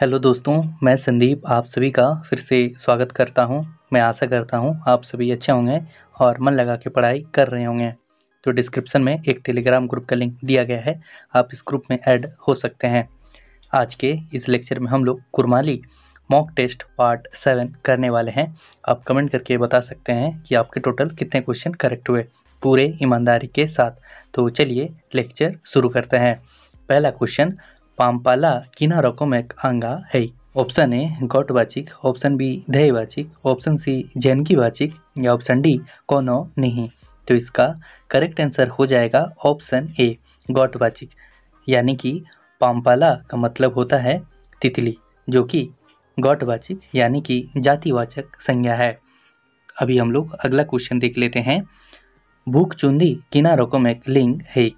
hello दोस्तों मैं संदीप आप सभी का फिर से स्वागत करता हूं मैं आशा करता हूं आप सभी अच्छे होंगे और मन लगा के पढ़ाई कर रहे होंगे तो डिस्क्रिप्शन में एक टेलीग्राम ग्रुप का लिंक दिया गया है आप इस ग्रुप में ऐड हो सकते हैं आज के इस लेक्चर में हम लोग Kurmali mock test part seven करने वाले हैं आप कमेंट करके बता सकते हैं कि आपके टोटल कितने क्वेश्चन करेक्ट हुए पूरे ईमानदारी के साथ तो चलिए लेक्चर शुरू करते हैं पहला क्वेश्चन पामपाला किना रकम एक आंगा है ऑप्शन ए घट वाचिक ऑप्शन बी ध्येय वाचिक ऑप्शन सी जैनकी वाचिक या ऑप्शन डी कोनो नहीं तो इसका करेक्ट आंसर हो जाएगा ऑप्शन ए गौट वाचिक यानी कि पाम्पाला का मतलब होता है तितली जो कि गौटवाचिक यानी कि जातिवाचक संज्ञा है अभी हम लोग अगला क्वेश्चन देख लेते हैं भूख चुंदी किना रकम एक लिंग है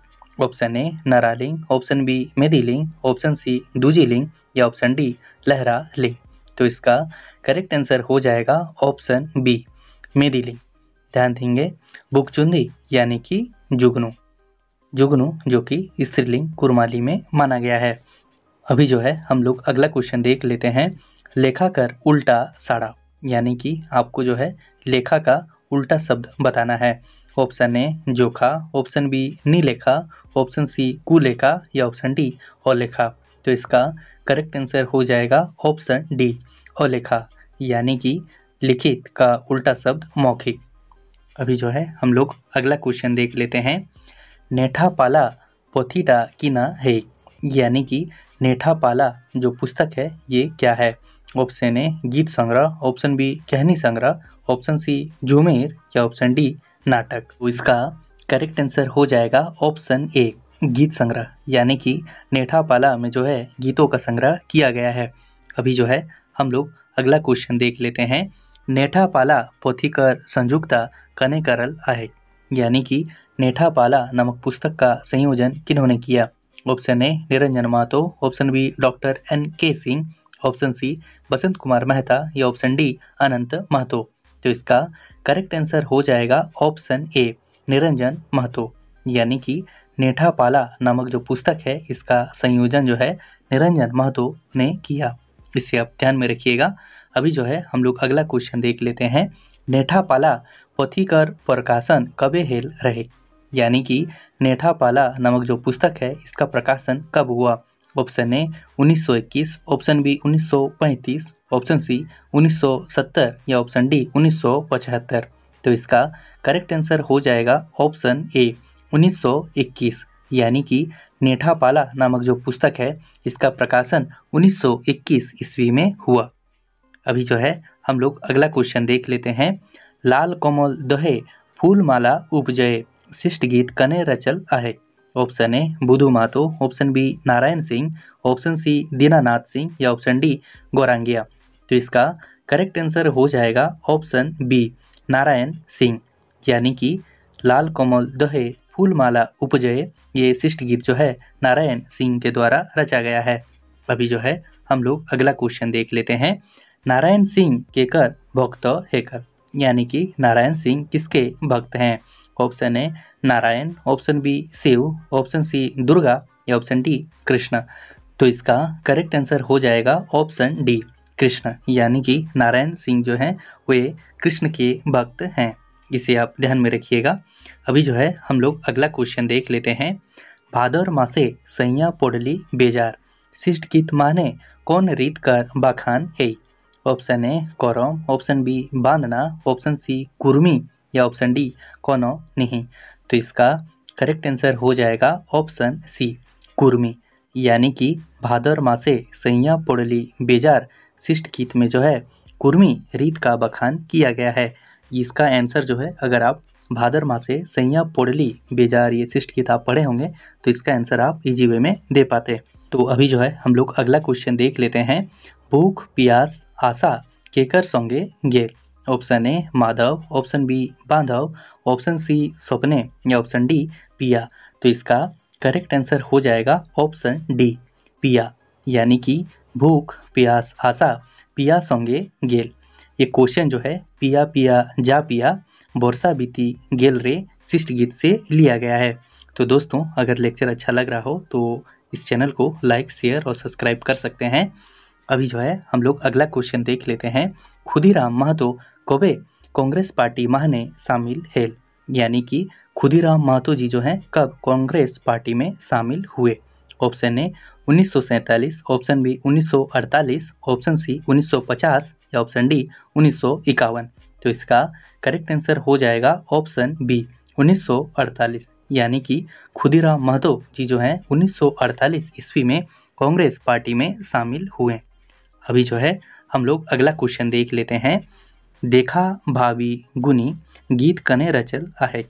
ऑप्शन ए नरालिंग ऑप्शन बी लिंग ऑप्शन सी दूजीलिंग या ऑप्शन डी लहरा लिंग तो इसका करेक्ट आंसर हो जाएगा ऑप्शन बी लिंग ध्यान देंगे बुकचुंदी यानी कि जुगनू जुगनू जो कि स्त्रीलिंग कुरमाली में माना गया है अभी जो है हम लोग अगला क्वेश्चन देख लेते हैं लेखा कर उल्टा साड़ा यानी कि आपको जो है लेखा का उल्टा शब्द बताना है ऑप्शन ए जोखा ऑप्शन बी नीलेखा ऑप्शन सी कुलेखा या ऑप्शन डी ओलेखा तो इसका करेक्ट आंसर हो जाएगा ऑप्शन डी ओलेखा यानी कि लिखित का उल्टा शब्द मौखिक अभी जो है हम लोग अगला क्वेश्चन देख लेते हैं नेठा पाला पोथीटा किना है यानी कि नेठा पाला जो पुस्तक है ये क्या है ऑप्शन ए गीत संग्रह ऑप्शन बी कहनी संग्रह ऑप्शन सी झुमेर या ऑप्शन डी नाटक तो इसका करेक्ट आंसर हो जाएगा ऑप्शन ए गीत संग्रह यानी कि नेठापाला में जो है गीतों का संग्रह किया गया है अभी जो है हम लोग अगला क्वेश्चन देख लेते हैं नेठापाला पोथिकर संयुक्ता कने करल आहे यानी कि नेठापाला नामक पुस्तक का संयोजन किन्होंने किया option A Niranjan Mahato option B doctor N K Singh option C Basant Kumar Mehta या ऑप्शन डी अनंत महतो तो इसका करेक्ट आंसर हो जाएगा ऑप्शन ए निरंजन महतो यानी कि नेठापाला नामक जो पुस्तक है इसका संयोजन जो है निरंजन महतो ने किया इसे आप ध्यान में रखिएगा अभी जो है हम लोग अगला क्वेश्चन देख लेते हैं नेठापाला पथिकर प्रकाशन कबे हेल रहे यानी कि नेठापाला नामक जो पुस्तक है इसका प्रकाशन कब हुआ option A 1921 option B 1935 option C 1970 या ऑप्शन डी 1975 तो इसका करेक्ट आंसर हो जाएगा ऑप्शन ए 1921 यानी कि नेठापाला नामक जो पुस्तक है इसका प्रकाशन 1921 ईस्वी में हुआ अभी जो है हम लोग अगला क्वेश्चन देख लेते हैं लाल कोमल दोहे फूलमाला उपजय शिष्ट गीत कने रचल आहे option A Budhu Mahato option B Narayan Singh option C Dinanath Singh या ऑप्शन डी गौरांगिया तो इसका करेक्ट आंसर हो जाएगा ऑप्शन बी नारायण सिंह यानी कि लाल कोमल दहे फूलमाला उपजय ये शिष्ट गीत जो है नारायण सिंह के द्वारा रचा गया है अभी जो है हम लोग अगला क्वेश्चन देख लेते हैं नारायण सिंह के कर भक्त हेकर यानी कि नारायण सिंह किसके भक्त हैं option A Narayan option B Shiv option C Durga या ऑप्शन डी कृष्ण तो इसका करेक्ट आंसर हो जाएगा ऑप्शन डी कृष्ण यानी कि नारायण सिंह जो हैं वे कृष्ण के भक्त हैं इसे आप ध्यान में रखिएगा अभी जो है हम लोग अगला क्वेश्चन देख लेते हैं भादौर मासे सैया पोडली बेजार शिष्ट गीत माने कौन रीत कर बाखान है ऑप्शन ए कौरम option B Bandhna option C Kurmi या ऑप्शन डी कौनो नहीं तो इसका करेक्ट आंसर हो जाएगा ऑप्शन सी कुर्मी यानी कि भादौर मासे सैया पोडली बेजार शिष्ट गीत में जो है कुर्मी रीत का बखान किया गया है इसका आंसर जो है अगर आप भादर माह से सैया पोडली बेजार ये शिष्ट गीत आप पढ़े होंगे तो इसका आंसर आप इजी वे में दे पाते तो अभी जो है हम लोग अगला क्वेश्चन देख लेते हैं भूख प्यास आशा केकर सोंगे गे ऑप्शन ए माधव ऑप्शन बी बांधव ऑप्शन सी सपने या ऑप्शन डी पिया तो इसका करेक्ट आंसर हो जाएगा ऑप्शन डी पिया यानी कि भूख प्यास आशा पिया संगे गेल ये क्वेश्चन जो है पिया पिया जा पिया बोरसा बीती गेल रे शिष्ट गीत से लिया गया है तो दोस्तों अगर लेक्चर अच्छा लग रहा हो तो इस चैनल को लाइक शेयर और सब्सक्राइब कर सकते हैं अभी जो है हम लोग अगला क्वेश्चन देख लेते हैं खुदीराम महतो कबे कांग्रेस पार्टी माह ने शामिल हेल यानी कि खुदीराम महतो जी जो हैं कब कांग्रेस पार्टी में शामिल हुए ऑप्शन ए उन्नीस ऑप्शन बी 1948 ऑप्शन सी 1950 या ऑप्शन डी उन्नीस तो इसका करेक्ट आंसर हो जाएगा ऑप्शन बी 1948 यानी कि खुदीराम महतो जी जो हैं 1948 ईस्वी में कांग्रेस पार्टी में शामिल हुए अभी जो है हम लोग अगला क्वेश्चन देख लेते हैं देखा भावी गुनी गीत कने रचल आहे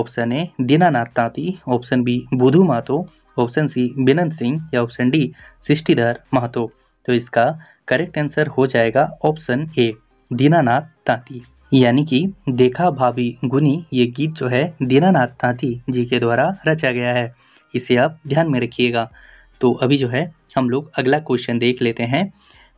option A Dinanath Tanti option B Budhu Mahato option C Binan Singh या ऑप्शन डी सिस्टीधर महतो तो इसका करेक्ट आंसर हो जाएगा ऑप्शन ए दीनानाथ तांती यानी कि देखा भाभी गुनी ये गीत जो है दीनानाथ तांती जी के द्वारा रचा गया है इसे आप ध्यान में रखिएगा तो अभी जो है हम लोग अगला क्वेश्चन देख लेते हैं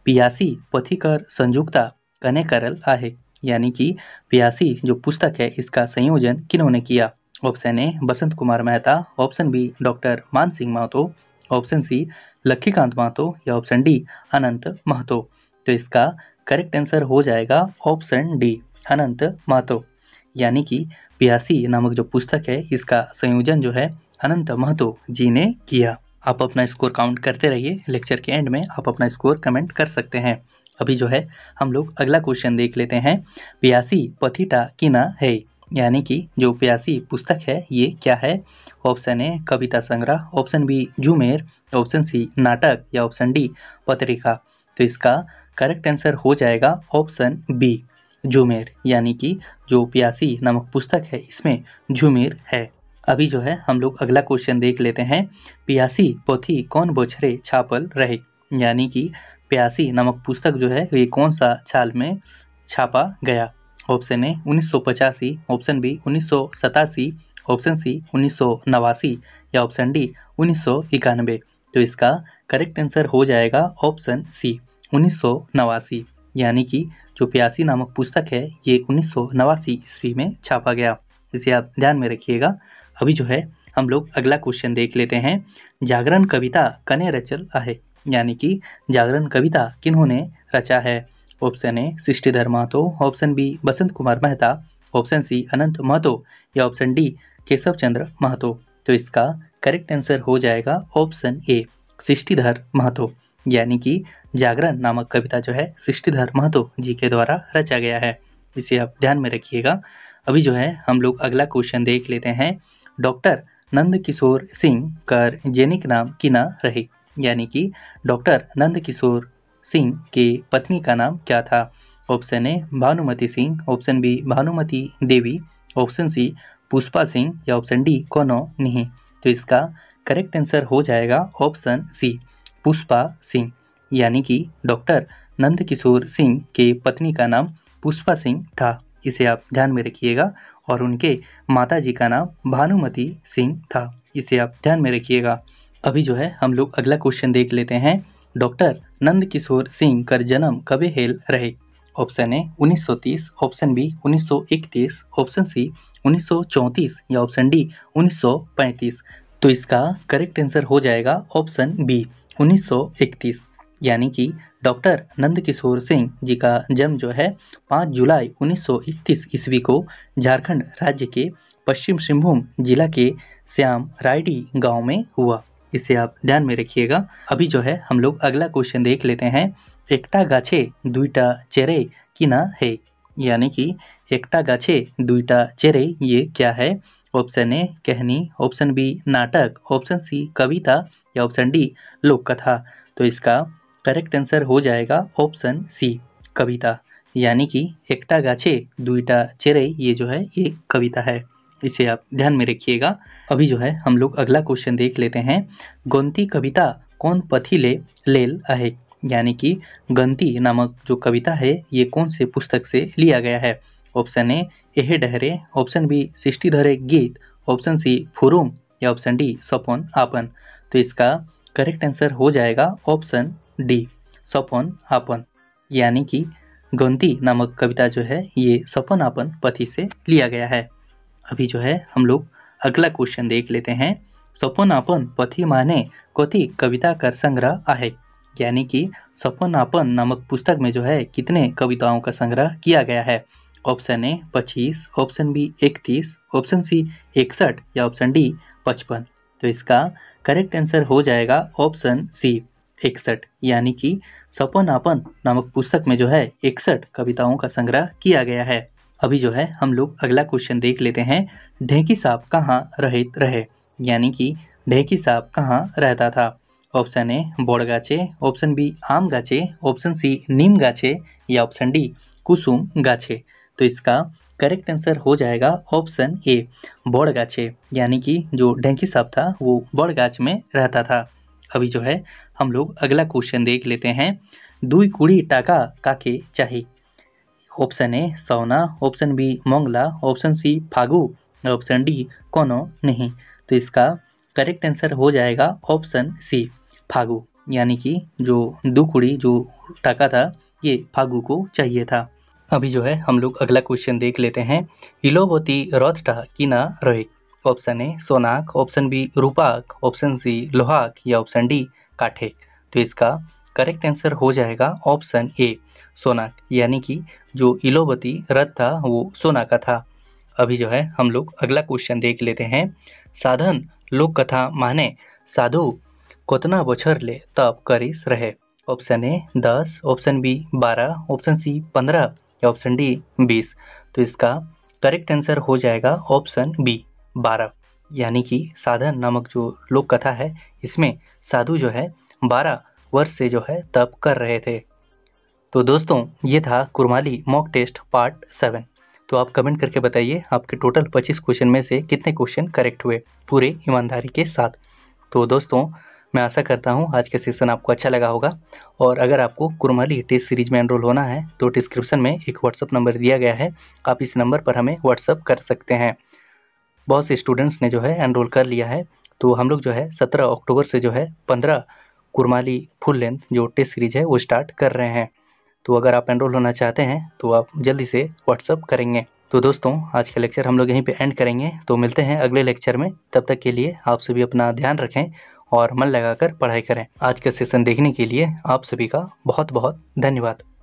पियासी पथिकर संयुक्ता कने करल आहे यानी कि पियासी जो पुस्तक है इसका संयोजन किन्होंने किया option A Basant Kumar Mehta option B doctor Maan Singh Mahato option C Lakkhikant Mahato या ऑप्शन डी अनंत महतो तो इसका करेक्ट आंसर हो जाएगा ऑप्शन डी अनंत महतो यानी कि पियासी नामक जो पुस्तक है इसका संयोजन जो है अनंत महतो जी ने किया आप अपना स्कोर काउंट करते रहिए लेक्चर के एंड में आप अपना स्कोर कमेंट कर सकते हैं अभी जो है हम लोग अगला क्वेश्चन देख लेते हैं पियासी पथिटा किना है यानी कि जो प्यासी पुस्तक है ये क्या है ऑप्शन ए कविता संग्रह ऑप्शन बी झूमेर ऑप्शन सी नाटक या ऑप्शन डी पत्रिका तो इसका करेक्ट आंसर हो जाएगा ऑप्शन बी झुमेर यानी कि जो प्यासी नामक पुस्तक है इसमें झुमेर है अभी जो है हम लोग अगला क्वेश्चन देख लेते हैं प्यासी पोथी कौन बोछरे छापल रहे यानी कि प्यासी नामक पुस्तक जो है ये कौन सा छाल में छापा गया ऑप्शन ए उन्नीस ऑप्शन बी उन्नीस ऑप्शन सी उन्नीस या ऑप्शन डी उन्नीस तो इसका करेक्ट आंसर हो जाएगा ऑप्शन सी उन्नीस यानी कि जो प्यासी नामक पुस्तक है ये उन्नीस सौ ईस्वी में छापा गया इसे आप ध्यान में रखिएगा अभी जो है हम लोग अगला क्वेश्चन देख लेते हैं जागरण कविता कने रचल आहे यानी कि जागरण कविता किन्होंने रचा है option A Srishtidhar Mahato option B Basant Kumar Mehta option C Anant Mahato या ऑप्शन डी केशव चंद्र महतो तो इसका करेक्ट आंसर हो जाएगा ऑप्शन ए सृष्टिधर महतो यानी कि जागरण नामक कविता जो है सिष्टीधर महतो जी के द्वारा रचा गया है इसे आप ध्यान में रखिएगा अभी जो है हम लोग अगला क्वेश्चन देख लेते हैं डॉक्टर नंद किशोर सिंह कर जैनिक नाम किना रहे यानी कि डॉक्टर नंद किशोर सिंह के पत्नी का नाम क्या था option A Bhanumati Singh option B Bhanumati Devi option C Pushpa Singh या ऑप्शन डी कोनो नहीं तो इसका करेक्ट आंसर हो जाएगा ऑप्शन सी पुष्पा सिंह यानी कि डॉक्टर नंदकिशोर सिंह के पत्नी का नाम पुष्पा सिंह था इसे आप ध्यान में रखिएगा और उनके माता जी का नाम भानुमति सिंह था इसे आप ध्यान में रखिएगा अभी जो है हम लोग अगला क्वेश्चन देख लेते हैं डॉक्टर नंद किशोर सिंह का जन्म कभी हेल रहे option A 1930 option B 1931 option C 1934 या ऑप्शन डी 1935 तो इसका करेक्ट आंसर हो जाएगा ऑप्शन बी 1931 यानी कि डॉक्टर नंदकिशोर सिंह जी का जन्म जो है 5 जुलाई 1931 ईस्वी को झारखंड राज्य के पश्चिम सिंहभूम जिला के श्याम रायडी गांव में हुआ इसे आप ध्यान में रखिएगा अभी जो है हम लोग अगला क्वेश्चन देख लेते हैं एकटा गाछे दुईटा चेरे कि ना है यानी कि एकटा गाछे दुईटा चेरे ये क्या है ऑप्शन ए कहनी ऑप्शन बी नाटक ऑप्शन सी कविता या ऑप्शन डी लोक कथा तो इसका करेक्ट आंसर हो जाएगा ऑप्शन सी कविता यानी कि एकटा गाछे दुईटा चेरे ये जो है एक कविता है इसे आप ध्यान में रखिएगा अभी जो है हम लोग अगला क्वेश्चन देख लेते हैं गोंती कविता कौन ले लेल आहे यानी कि गंती नामक जो कविता है ये कौन से पुस्तक से लिया गया है ऑप्शन ए एहे डहरे ऑप्शन बी सिष्टी धरे गीत ऑप्शन सी फुरूम या ऑप्शन डी सपोन आपन तो इसका करेक्ट आंसर हो जाएगा ऑप्शन डी सपोन आपन यानी कि गंती नामक कविता जो है ये सपोन आपन पथी से लिया गया है अभी जो है हम लोग अगला क्वेश्चन देख लेते हैं पथि माने कथी कविता का संग्रह आहे यानी कि आपन नामक पुस्तक में जो है कितने कविताओं का संग्रह किया गया है ऑप्शन ए पच्चीस ऑप्शन बी इकतीस ऑप्शन सी इकसठ या ऑप्शन डी पचपन तो इसका करेक्ट आंसर हो जाएगा ऑप्शन सी इकसठ यानी कि सपनापन नामक पुस्तक में जो है इकसठ कविताओं का संग्रह किया गया है अभी जो है हम लोग अगला क्वेश्चन देख लेते हैं ढेंकी साहब कहाँ रहित रहे यानी कि ढेंकी साहब कहाँ रहता था ऑप्शन ए बोड़ गाछे ऑप्शन बी आम गाछे ऑप्शन सी नीम गाछे या ऑप्शन डी कुसुम गाछे तो इसका करेक्ट आंसर हो जाएगा ऑप्शन ए बोड़ गाछे यानी कि जो ढेंकी साहब था वो बोड़ गाछ में रहता था अभी जो है हम लोग अगला क्वेश्चन देख लेते हैं दुई कुड़ी टाका काके चाहिए ऑप्शन ए सौना ऑप्शन बी मोंगला ऑप्शन सी फागू ऑप्शन डी कोनो नहीं तो इसका करेक्ट आंसर हो जाएगा ऑप्शन सी फागू यानी कि जो दो कुड़ी जो टाका था ये फागू को चाहिए था अभी जो है हम लोग अगला क्वेश्चन देख लेते हैं इलोवती रौथटा किना रोहे ऑप्शन ए सोनाक ऑप्शन बी रूपाक ऑप्शन सी लोहाक या ऑप्शन डी काठेक तो इसका करेक्ट आंसर हो जाएगा ऑप्शन ए सोना यानी कि जो इलोबती रथ था वो सोना का था अभी जो है हम लोग अगला क्वेश्चन देख लेते हैं साधन लोक कथा माने साधु कितना बछर ले तब करिस रहे ऑप्शन ए दस ऑप्शन बी बारह ऑप्शन सी पंद्रह या ऑप्शन डी बीस तो इसका करेक्ट आंसर हो जाएगा ऑप्शन बी बारह यानी कि साधन नामक जो लोक कथा है इसमें साधु जो है बारह वर्ष से जो है तब कर रहे थे तो दोस्तों ये था Kurmali mock test part seven तो आप कमेंट करके बताइए आपके टोटल पच्चीस क्वेश्चन में से कितने क्वेश्चन करेक्ट हुए पूरे ईमानदारी के साथ तो दोस्तों मैं आशा करता हूँ आज का सेशन आपको अच्छा लगा होगा और अगर आपको कुरमाली टेस्ट सीरीज में एनरोल होना है तो डिस्क्रिप्शन में एक व्हाट्सअप नंबर दिया गया है आप इस नंबर पर हमें व्हाट्सअप कर सकते हैं बहुत से स्टूडेंट्स ने जो है एनरोल कर लिया है तो हम लोग जो है सत्रह अक्टूबर से जो है पंद्रह कुरमाली फुल लेंथ जो टेस्ट सीरीज है वो स्टार्ट कर रहे हैं तो अगर आप एनरोल होना चाहते हैं तो आप जल्दी से व्हाट्सअप करेंगे तो दोस्तों आज का लेक्चर हम लोग यहीं पे एंड करेंगे तो मिलते हैं अगले लेक्चर में तब तक के लिए आप सभी अपना ध्यान रखें और मन लगाकर पढ़ाई करें आज का सेशन देखने के लिए आप सभी का बहुत बहुत धन्यवाद